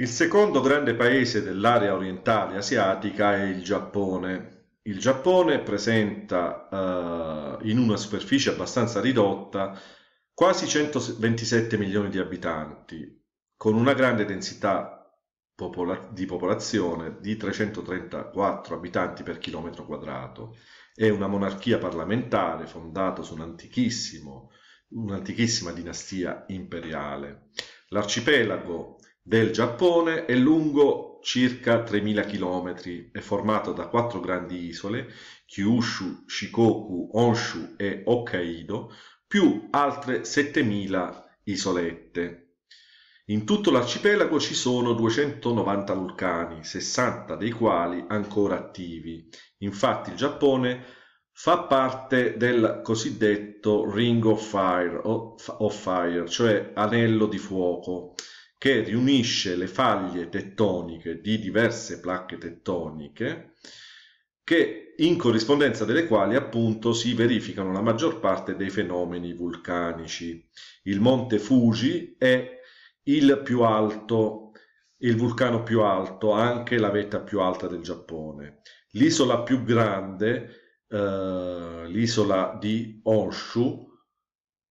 Il secondo grande paese dell'area orientale asiatica è il Giappone. Il Giappone presenta eh, in una superficie abbastanza ridotta quasi 127 milioni di abitanti, con una grande densità popola di popolazione di 334 abitanti per chilometro quadrato. È una monarchia parlamentare fondata su un antichissimo un'antichissima dinastia imperiale. L'arcipelago del Giappone è lungo circa 3.000 km, è formato da quattro grandi isole, Kyushu, Shikoku, Honshu e Hokkaido, più altre 7.000 isolette. In tutto l'arcipelago ci sono 290 vulcani, 60 dei quali ancora attivi. Infatti il Giappone fa parte del cosiddetto Ring of Fire, of Fire cioè anello di fuoco, che riunisce le faglie tettoniche di diverse placche tettoniche che in corrispondenza delle quali appunto si verificano la maggior parte dei fenomeni vulcanici. Il monte Fuji è il più alto, il vulcano più alto, anche la vetta più alta del Giappone. L'isola più grande, eh, l'isola di Honshu,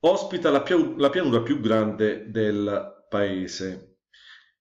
ospita la, pia la pianura più grande del Giappone paese.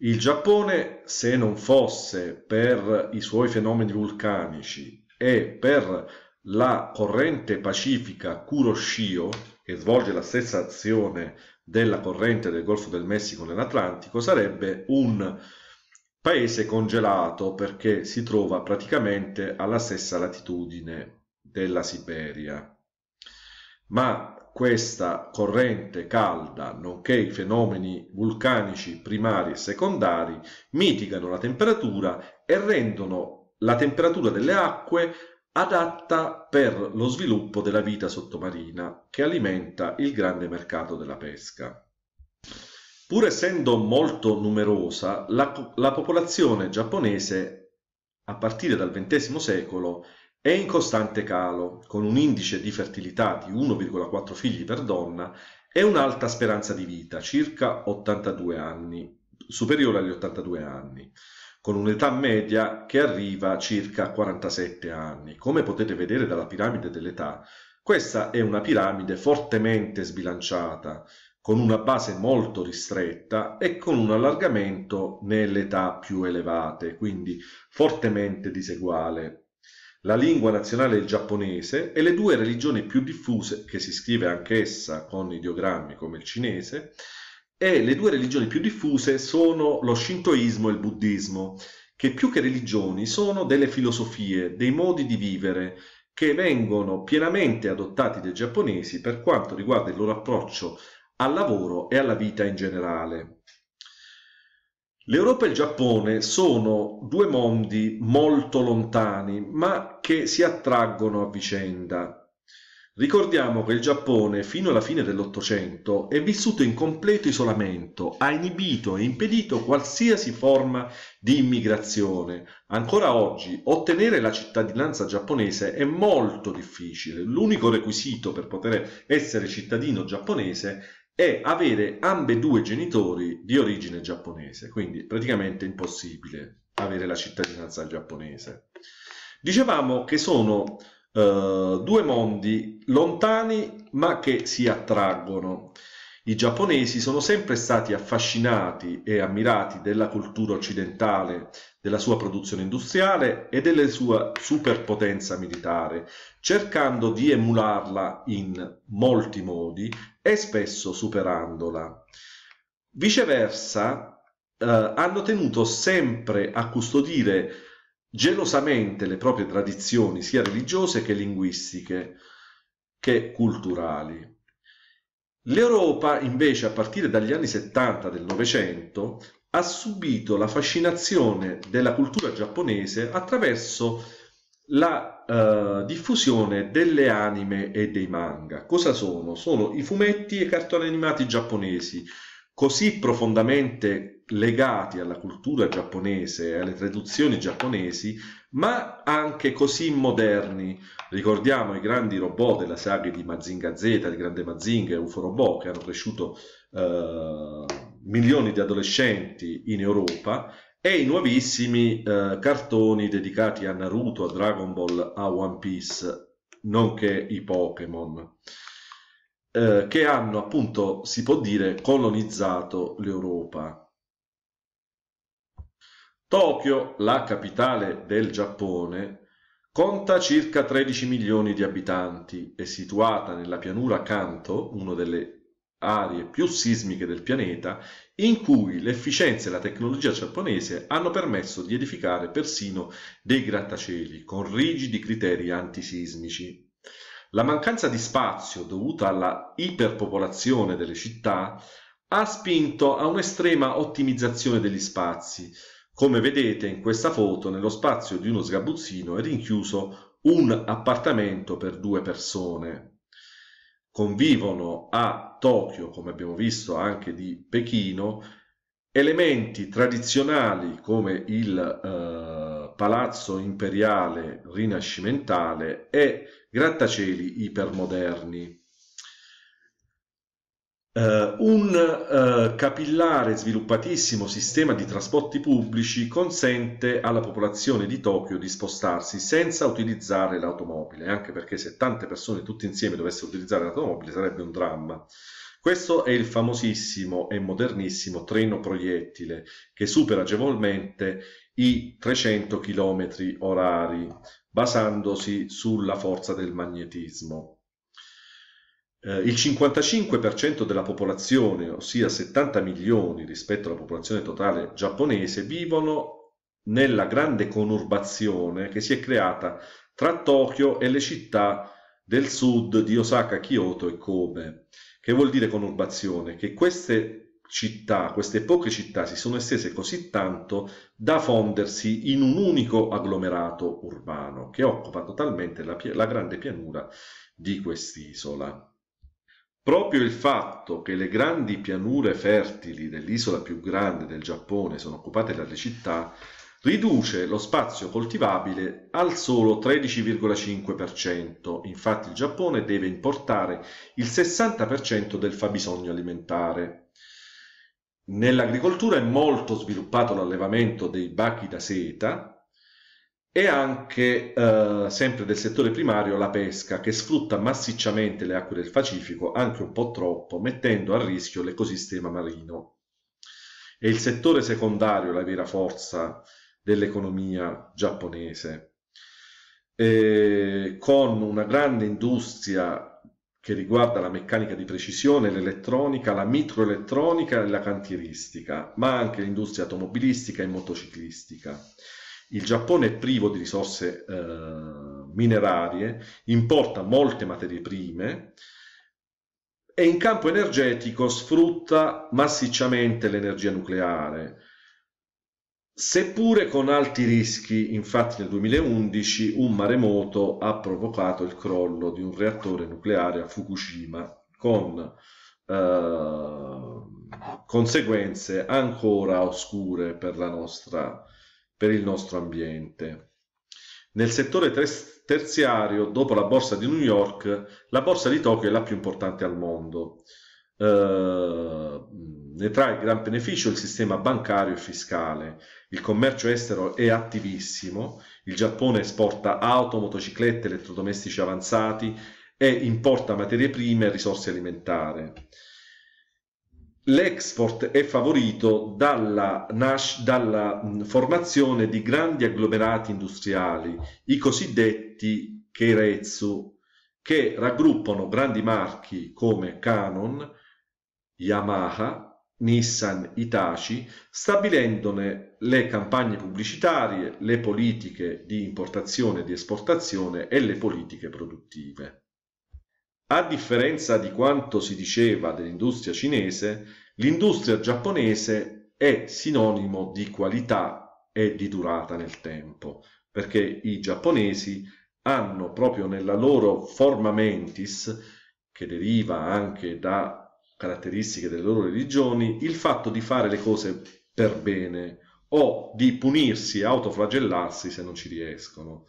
Il Giappone, se non fosse per i suoi fenomeni vulcanici e per la corrente pacifica Kuroshio, che svolge la stessa azione della corrente del Golfo del Messico nell'Atlantico, sarebbe un paese congelato perché si trova praticamente alla stessa latitudine della Siberia. Ma questa corrente calda, nonché i fenomeni vulcanici primari e secondari, mitigano la temperatura e rendono la temperatura delle acque adatta per lo sviluppo della vita sottomarina che alimenta il grande mercato della pesca. Pur essendo molto numerosa, la, la popolazione giapponese a partire dal XX secolo è in costante calo, con un indice di fertilità di 1,4 figli per donna e un'alta speranza di vita, circa 82 anni, superiore agli 82 anni, con un'età media che arriva a circa 47 anni. Come potete vedere dalla piramide dell'età, questa è una piramide fortemente sbilanciata, con una base molto ristretta e con un allargamento nelle età più elevate, quindi fortemente diseguale. La lingua nazionale è il giapponese e le due religioni più diffuse, che si scrive anch'essa con ideogrammi come il cinese, e le due religioni più diffuse sono lo shintoismo e il buddismo, che più che religioni sono delle filosofie, dei modi di vivere che vengono pienamente adottati dai giapponesi per quanto riguarda il loro approccio al lavoro e alla vita in generale. L'Europa e il Giappone sono due mondi molto lontani, ma che si attraggono a vicenda. Ricordiamo che il Giappone, fino alla fine dell'Ottocento, è vissuto in completo isolamento, ha inibito e impedito qualsiasi forma di immigrazione. Ancora oggi ottenere la cittadinanza giapponese è molto difficile. L'unico requisito per poter essere cittadino giapponese e avere ambedue genitori di origine giapponese, quindi praticamente impossibile avere la cittadinanza giapponese. Dicevamo che sono eh, due mondi lontani ma che si attraggono. I giapponesi sono sempre stati affascinati e ammirati della cultura occidentale, della sua produzione industriale e della sua superpotenza militare, cercando di emularla in molti modi e spesso superandola. Viceversa, eh, hanno tenuto sempre a custodire gelosamente le proprie tradizioni, sia religiose che linguistiche, che culturali. L'Europa, invece, a partire dagli anni 70 del Novecento, ha subito la fascinazione della cultura giapponese attraverso la eh, diffusione delle anime e dei manga. Cosa sono? Sono i fumetti e i cartoni animati giapponesi, così profondamente legati alla cultura giapponese e alle traduzioni giapponesi, ma anche così moderni. Ricordiamo i grandi robot della saga di Mazinga Z, il grande Mazinga e UFO Robot, che hanno cresciuto eh, milioni di adolescenti in Europa e i nuovissimi eh, cartoni dedicati a Naruto, a Dragon Ball, a One Piece, nonché i Pokémon, eh, che hanno appunto, si può dire, colonizzato l'Europa. Tokyo, la capitale del Giappone, Conta circa 13 milioni di abitanti, è situata nella pianura Kanto, una delle aree più sismiche del pianeta, in cui l'efficienza e la tecnologia giapponese hanno permesso di edificare persino dei grattacieli con rigidi criteri antisismici. La mancanza di spazio dovuta alla iperpopolazione delle città ha spinto a un'estrema ottimizzazione degli spazi. Come vedete in questa foto, nello spazio di uno sgabuzzino è rinchiuso un appartamento per due persone convivono a Tokyo, come abbiamo visto anche di Pechino, elementi tradizionali come il eh, palazzo imperiale rinascimentale e grattacieli ipermoderni. Eh, un eh, capillare sviluppatissimo sistema di trasporti pubblici consente alla popolazione di Tokyo di spostarsi senza utilizzare l'automobile, anche perché se tante persone tutte insieme dovessero utilizzare l'automobile sarebbe un dramma. Questo è il famosissimo e modernissimo treno proiettile che supera agevolmente i 300 km orari basandosi sulla forza del magnetismo. Eh, il 55% della popolazione, ossia 70 milioni rispetto alla popolazione totale giapponese, vivono nella grande conurbazione che si è creata tra Tokyo e le città del sud di Osaka, Kyoto e Kobe. Che vuol dire conurbazione? Che queste città, queste poche città, si sono estese così tanto da fondersi in un unico agglomerato urbano che occupa totalmente la, la grande pianura di quest'isola. Proprio il fatto che le grandi pianure fertili dell'isola più grande del Giappone sono occupate dalle città riduce lo spazio coltivabile al solo 13,5%. Infatti il Giappone deve importare il 60% del fabbisogno alimentare. Nell'agricoltura è molto sviluppato l'allevamento dei bachi da seta, e anche eh, sempre del settore primario la pesca che sfrutta massicciamente le acque del Pacifico, anche un po' troppo, mettendo a rischio l'ecosistema marino. È il settore secondario la vera forza dell'economia giapponese, e con una grande industria che riguarda la meccanica di precisione, l'elettronica, la microelettronica e la cantieristica, ma anche l'industria automobilistica e motociclistica. Il Giappone è privo di risorse eh, minerarie, importa molte materie prime e in campo energetico sfrutta massicciamente l'energia nucleare, seppure con alti rischi. Infatti nel 2011 un maremoto ha provocato il crollo di un reattore nucleare a Fukushima con eh, conseguenze ancora oscure per la nostra per il nostro ambiente. Nel settore terziario, dopo la borsa di New York, la borsa di Tokyo è la più importante al mondo. Eh, ne trae gran beneficio il sistema bancario e fiscale. Il commercio estero è attivissimo. Il Giappone esporta auto, motociclette, elettrodomestici avanzati e importa materie prime e risorse alimentari. L'export è favorito dalla, nas- dalla mm, formazione di grandi agglomerati industriali, i cosiddetti Keiretsu, che raggruppano grandi marchi come Canon, Yamaha, Nissan, Hitachi, stabilendone le campagne pubblicitarie, le politiche di importazione e di esportazione e le politiche produttive. A differenza di quanto si diceva dell'industria cinese, l'industria giapponese è sinonimo di qualità e di durata nel tempo, perché i giapponesi hanno proprio nella loro forma mentis, che deriva anche da caratteristiche delle loro religioni, il fatto di fare le cose per bene o di punirsi, autoflagellarsi se non ci riescono.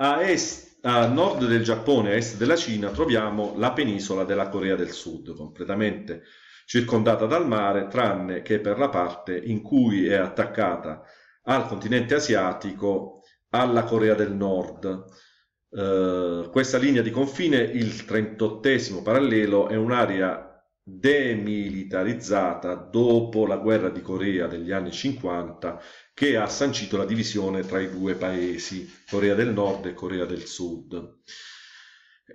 A, est, a nord del Giappone, a est della Cina, troviamo la penisola della Corea del Sud, completamente circondata dal mare, tranne che per la parte in cui è attaccata al continente asiatico, alla Corea del Nord. Eh, questa linea di confine, il 38 parallelo, è un'area demilitarizzata dopo la guerra di Corea degli anni 50 che ha sancito la divisione tra i due paesi, Corea del Nord e Corea del Sud.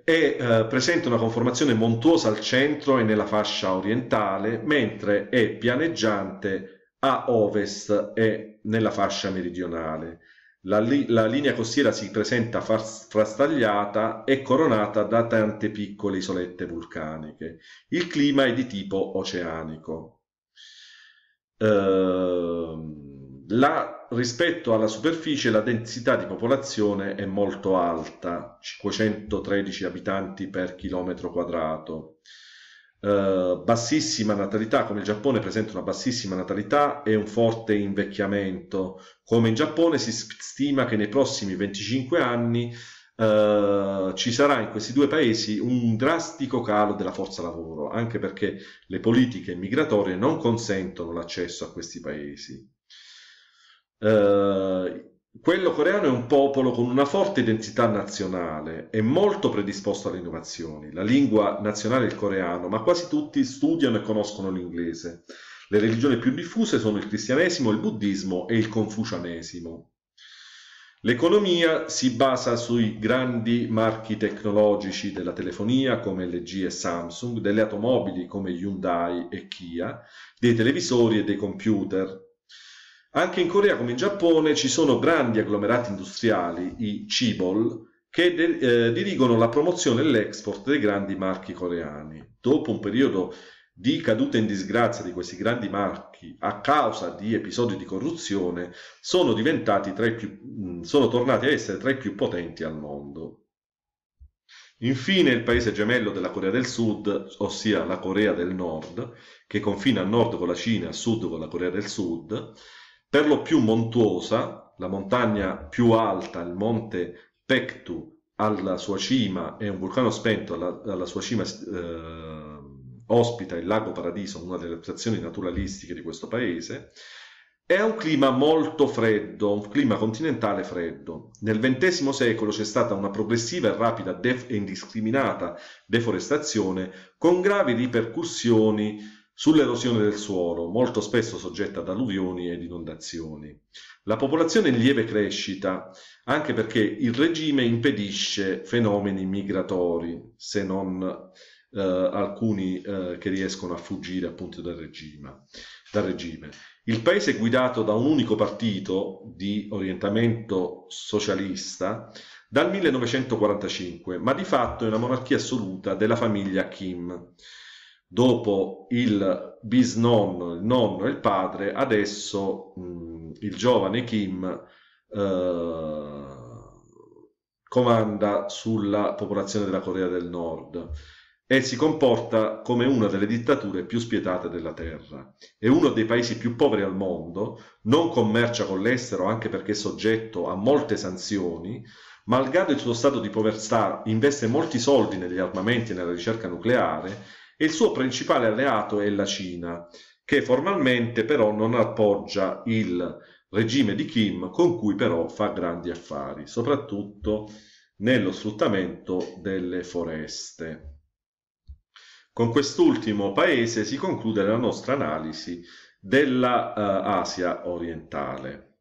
È eh, presente una conformazione montuosa al centro e nella fascia orientale, mentre è pianeggiante a ovest e nella fascia meridionale. La, li la linea costiera si presenta frastagliata e coronata da tante piccole isolette vulcaniche. Il clima è di tipo oceanico. Uh, la, rispetto alla superficie la densità di popolazione è molto alta, 513 abitanti per chilometro quadrato. Eh, bassissima natalità, come il Giappone presenta una bassissima natalità e un forte invecchiamento. Come in Giappone si stima che nei prossimi 25 anni eh, ci sarà in questi due paesi un drastico calo della forza lavoro, anche perché le politiche migratorie non consentono l'accesso a questi paesi. Eh, quello coreano è un popolo con una forte identità nazionale e molto predisposto alle innovazioni. La lingua nazionale è il coreano, ma quasi tutti studiano e conoscono l'inglese. Le religioni più diffuse sono il cristianesimo, il buddismo e il confucianesimo. L'economia si basa sui grandi marchi tecnologici della telefonia come LG e Samsung, delle automobili come Hyundai e Kia, dei televisori e dei computer, anche in Corea come in Giappone ci sono grandi agglomerati industriali, i CIBOL, che de- eh, dirigono la promozione e l'export dei grandi marchi coreani. Dopo un periodo di caduta in disgrazia di questi grandi marchi a causa di episodi di corruzione, sono, più, mm, sono tornati a essere tra i più potenti al mondo. Infine il paese gemello della Corea del Sud, ossia la Corea del Nord, che confina a nord con la Cina, e a sud con la Corea del Sud, per lo più montuosa, la montagna più alta, il monte Pectu, alla sua cima è un vulcano spento, alla, alla sua cima eh, ospita il lago Paradiso, una delle attrazioni naturalistiche di questo paese, è un clima molto freddo, un clima continentale freddo. Nel XX secolo c'è stata una progressiva e rapida def- e indiscriminata deforestazione con gravi ripercussioni sull'erosione del suolo, molto spesso soggetta ad alluvioni ed inondazioni. La popolazione è in lieve crescita, anche perché il regime impedisce fenomeni migratori, se non eh, alcuni eh, che riescono a fuggire appunto dal regime. dal regime. Il paese è guidato da un unico partito di orientamento socialista dal 1945, ma di fatto è una monarchia assoluta della famiglia Kim dopo il bisnonno, il nonno e il padre, adesso mh, mm, il giovane Kim eh, comanda sulla popolazione della Corea del Nord e si comporta come una delle dittature più spietate della Terra. È uno dei paesi più poveri al mondo, non commercia con l'estero anche perché è soggetto a molte sanzioni, malgrado il suo stato di povertà investe molti soldi negli armamenti e nella ricerca nucleare e il suo principale alleato è la Cina, che formalmente però non appoggia il regime di Kim, con cui però fa grandi affari, soprattutto nello sfruttamento delle foreste. Con quest'ultimo paese si conclude la nostra analisi dell'Asia eh, uh, orientale.